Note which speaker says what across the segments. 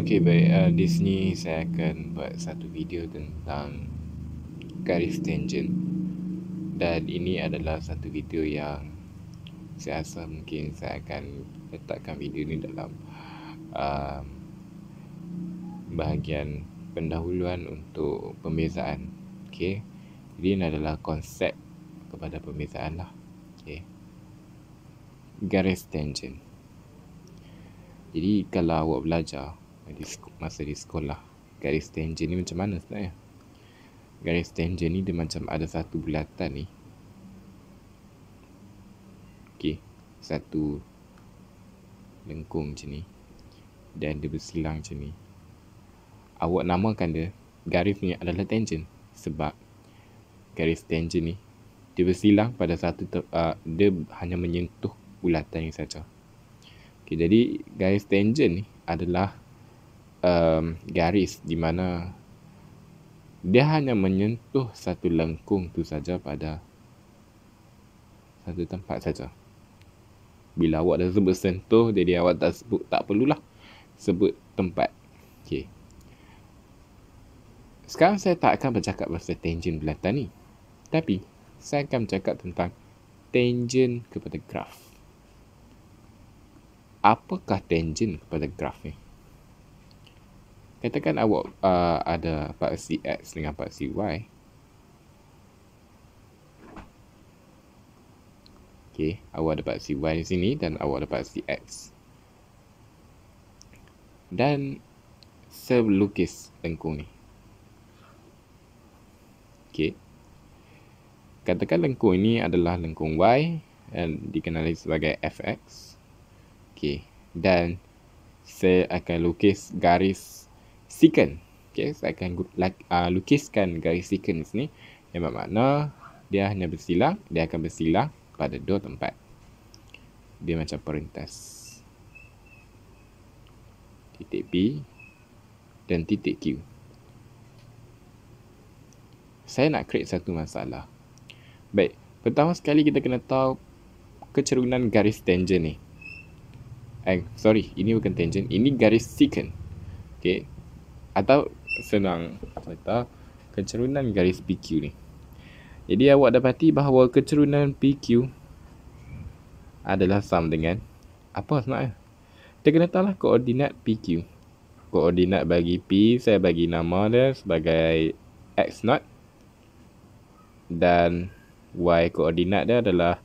Speaker 1: Okey baik, uh, di sini saya akan buat satu video tentang garis tangent dan ini adalah satu video yang saya rasa mungkin saya akan letakkan video ni dalam um, bahagian pendahuluan untuk pembezaan okay. jadi ini adalah konsep kepada pembezaan lah okay. garis tangent jadi kalau awak belajar di, masa di sekolah garis tangent ni macam mana sebenarnya garis tangent ni dia macam ada satu bulatan ni okay satu lengkung macam ni dan dia berselang macam ni awak namakan dia garis ni adalah tangent sebab garis tangent ni dia bersilang pada satu ter, uh, dia hanya menyentuh bulatan ni sahaja okay jadi garis tangent ni adalah um, garis di mana dia hanya menyentuh satu lengkung tu saja pada satu tempat saja. Bila awak dah sebut sentuh, jadi awak tak sebut tak perlulah sebut tempat. Okey. Sekarang saya tak akan bercakap pasal tangent belatan ni. Tapi saya akan bercakap tentang tangent kepada graf. Apakah tangent kepada graf ni? Eh? Katakan awak uh, ada paksi X dengan paksi Y. Okey, awak ada paksi Y di sini dan awak ada paksi X. Dan saya lukis lengkung ni. Okey. Katakan lengkung ini adalah lengkung Y dan dikenali sebagai FX. Okey, dan saya akan lukis garis secant. Okay, saya akan uh, lukiskan garis secant di sini. Yang bermakna dia hanya bersilang. Dia akan bersilang pada dua tempat. Dia macam perintas. Titik B dan titik Q. Saya nak create satu masalah. Baik, pertama sekali kita kena tahu kecerunan garis tangent ni. Eh, sorry, ini bukan tangent. Ini garis secant. Okay, atau senang cerita kecerunan garis PQ ni. Jadi awak dapati bahawa kecerunan PQ adalah sama dengan apa sebenarnya? Kita kena tahulah koordinat PQ. Koordinat bagi P, saya bagi nama dia sebagai X0. Dan Y koordinat dia adalah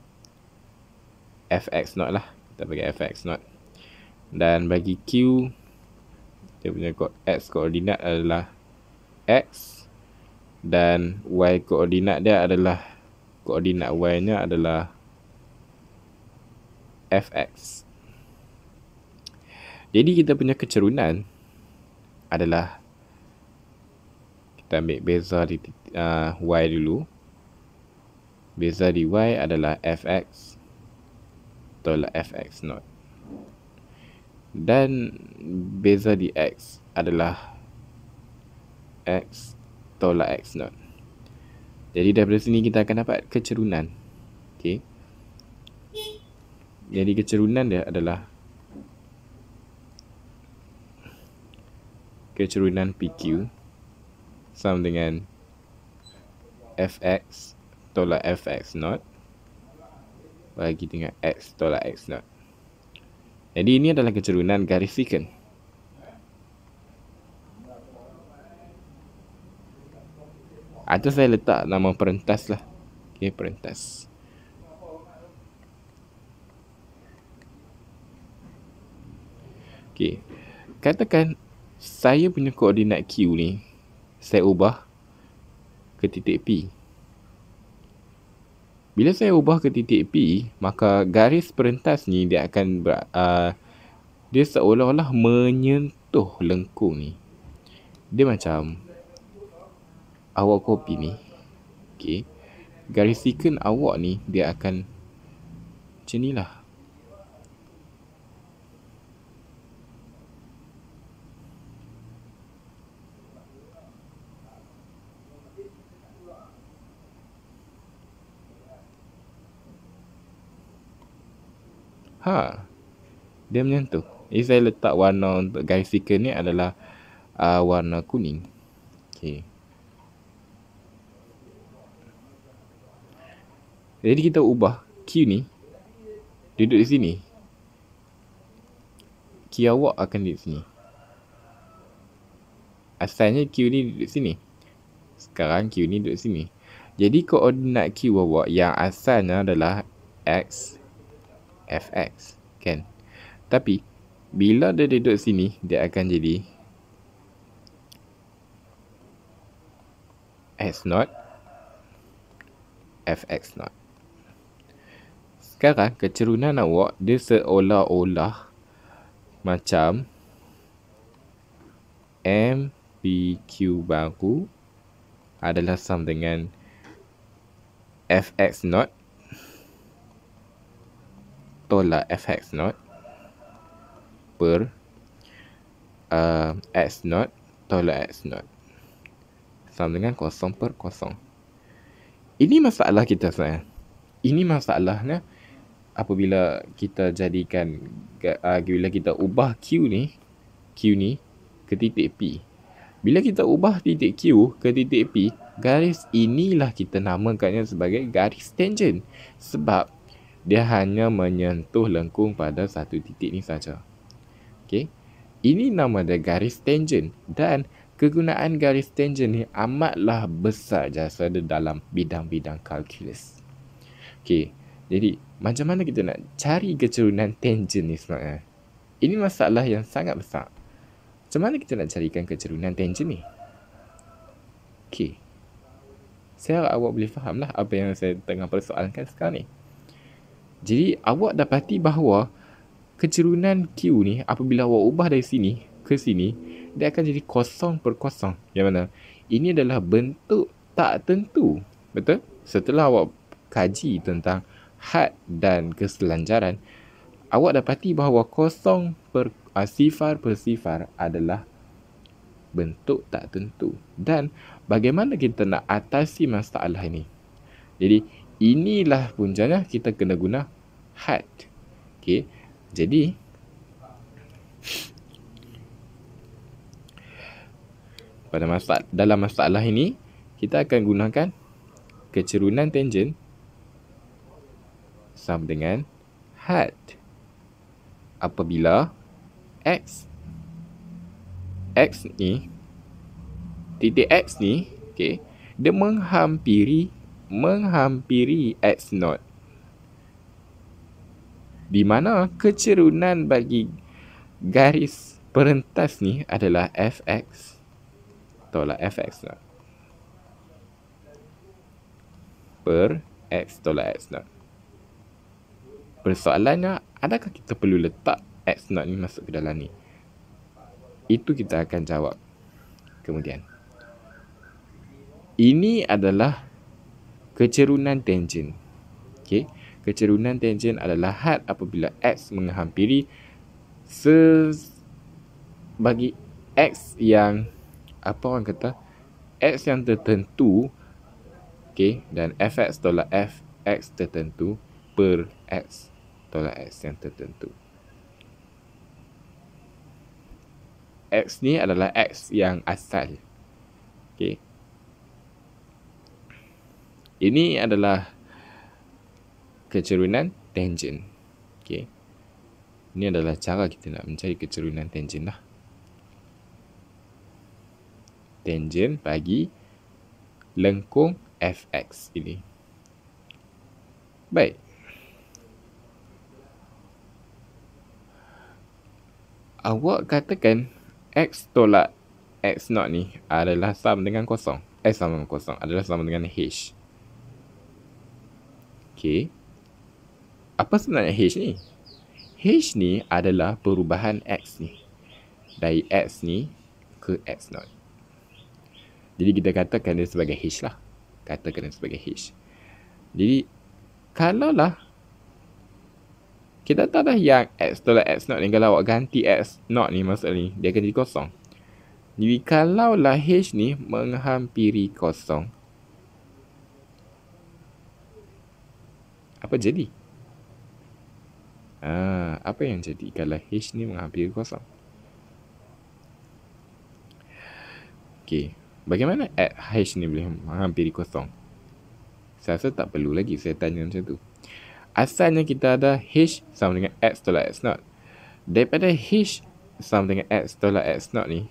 Speaker 1: FX0 lah. Kita bagi FX0. Dan bagi Q, dia punya x koordinat adalah x dan y koordinat dia adalah koordinat y nya adalah fx jadi kita punya kecerunan adalah kita ambil beza di uh, y dulu beza di y adalah fx tolak fx not dan beza di x adalah x tolak x not. Jadi daripada sini kita akan dapat kecerunan. okay? Jadi kecerunan dia adalah kecerunan PQ sama dengan fx tolak fx not bagi dengan x tolak x not. Jadi ini adalah keturunan Gary Ficken. Atau ah, saya letak nama perintas lah. Okay, perintas. Okay. Katakan saya punya koordinat Q ni saya ubah ke titik P. Bila saya ubah ke titik P, maka garis perintas ni dia akan ber, uh, dia seolah-olah menyentuh lengkung ni. Dia macam awak kopi ni. Okay. Garis sikun awak ni dia akan macam ni lah. Ha. Dia macam tu. Jadi saya letak warna untuk guy seeker ni adalah uh, warna kuning. Okay. Jadi kita ubah Q ni duduk di sini. Q awak akan di sini. Asalnya Q ni duduk sini. Sekarang Q ni duduk sini. Jadi koordinat Q awak yang asalnya adalah X, fx kan tapi bila dia duduk sini dia akan jadi x not fx not sekarang kecerunan awak dia seolah-olah macam m p q baru adalah sama dengan fx not tolak fx not per uh, x not tolak x not sama dengan kosong per kosong. Ini masalah kita saya. Ini masalahnya apabila kita jadikan uh, bila kita ubah q ni q ni ke titik p. Bila kita ubah titik q ke titik p, garis inilah kita namakannya sebagai garis tangent. Sebab dia hanya menyentuh lengkung pada satu titik ni saja. Okey. Ini nama dia garis tangent dan kegunaan garis tangent ni amatlah besar jasa dia dalam bidang-bidang kalkulus. Okey. Jadi, macam mana kita nak cari kecerunan tangent ni sebenarnya? Ini masalah yang sangat besar. Macam mana kita nak carikan kecerunan tangent ni? Okey. Saya harap awak boleh fahamlah apa yang saya tengah persoalkan sekarang ni. Jadi awak dapati bahawa kecerunan Q ni apabila awak ubah dari sini ke sini dia akan jadi kosong per kosong. Yang mana ini adalah bentuk tak tentu. Betul? Setelah awak kaji tentang had dan keselancaran, awak dapati bahawa kosong per uh, sifar per sifar adalah bentuk tak tentu. Dan bagaimana kita nak atasi masalah ini? Jadi inilah puncanya kita kena guna had. Okey. Jadi pada masalah dalam masalah ini kita akan gunakan kecerunan tangent sama dengan had apabila x x ni titik x ni okey dia menghampiri menghampiri X node di mana kecerunan bagi garis perentas ni adalah fx tolak fx node lah. per x tolak x node lah. persoalannya adakah kita perlu letak x node ni masuk ke dalam ni itu kita akan jawab kemudian ini adalah kecerunan tangen. Okey, kecerunan tangen adalah had apabila x menghampiri se bagi x yang apa orang kata x yang tertentu okey dan fx tolak fx tertentu per x tolak x yang tertentu x ni adalah x yang asal okay? Ini adalah kecerunan tangen. Okay. Ini adalah cara kita nak mencari kecerunan tangen lah. Tangen bagi lengkung fx ini. Baik. Awak katakan x tolak x not ni adalah sama dengan kosong. X eh, sama dengan kosong adalah sama dengan h. Okay. Apa sebenarnya H ni? H ni adalah perubahan X ni. Dari X ni ke X naught. Jadi kita katakan dia sebagai H lah. Katakan dia sebagai H. Jadi, kalau lah kita tahu dah yang X tolak X naught ni. Kalau awak ganti X naught ni masa ni, dia akan jadi kosong. Jadi, lah H ni menghampiri kosong. apa jadi? Ah, apa yang jadi kalau H ni menghampiri kosong? Okey, bagaimana H ni boleh menghampiri kosong? Saya rasa tak perlu lagi saya tanya macam tu. Asalnya kita ada H sama dengan X tolak X not. Daripada H sama dengan X tolak X not ni,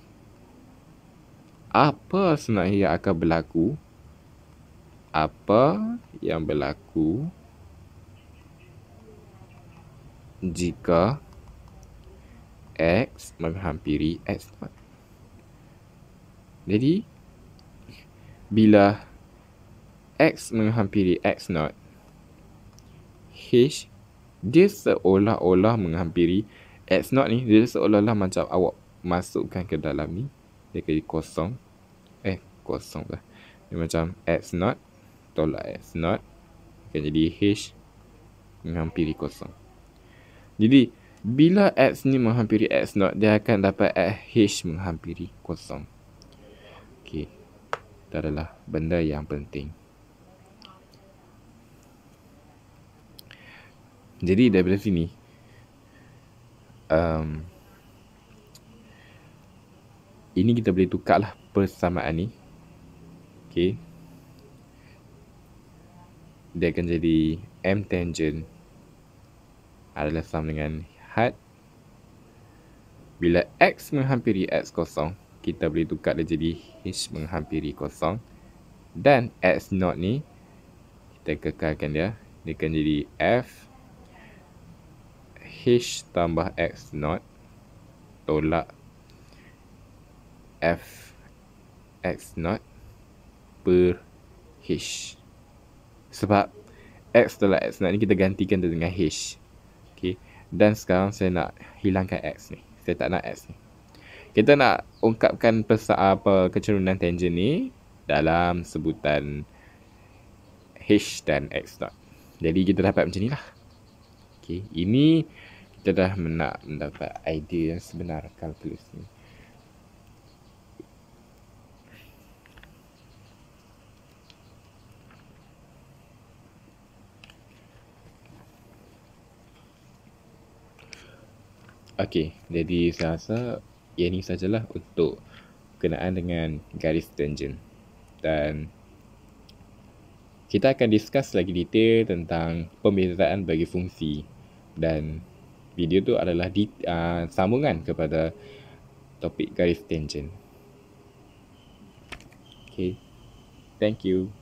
Speaker 1: apa sebenarnya yang akan berlaku? Apa yang berlaku? jika x menghampiri x0. Jadi, bila x menghampiri x not, h dia seolah-olah menghampiri x not ni, dia seolah-olah macam awak masukkan ke dalam ni, dia jadi kosong. Eh, kosong lah. Dia macam x not, tolak x0, akan jadi h menghampiri kosong. Jadi bila X ni menghampiri X0 Dia akan dapat x H menghampiri kosong Ok Itu adalah benda yang penting Jadi daripada sini um, Ini kita boleh tukarlah persamaan ni Ok Dia akan jadi M tangent adalah sama dengan had. Bila x menghampiri x kosong, kita boleh tukar dia jadi h menghampiri kosong. Dan x not ni, kita kekalkan dia. Dia akan jadi f h tambah x not tolak f x not per h. Sebab x tolak x not ni kita gantikan dengan h. Okay. Dan sekarang saya nak hilangkan X ni. Saya tak nak X ni. Kita nak ungkapkan pesa apa kecerunan tangent ni dalam sebutan H dan X dot. Jadi kita dapat macam ni lah. Okay. Ini kita dah nak mendapat idea yang sebenar kalkulus ni. Okey, jadi saya rasa yang ini sajalah untuk berkenaan dengan garis tangent. Dan kita akan discuss lagi detail tentang pembezaan bagi fungsi dan video tu adalah di, uh, sambungan kepada topik garis tangent. Okay, thank you.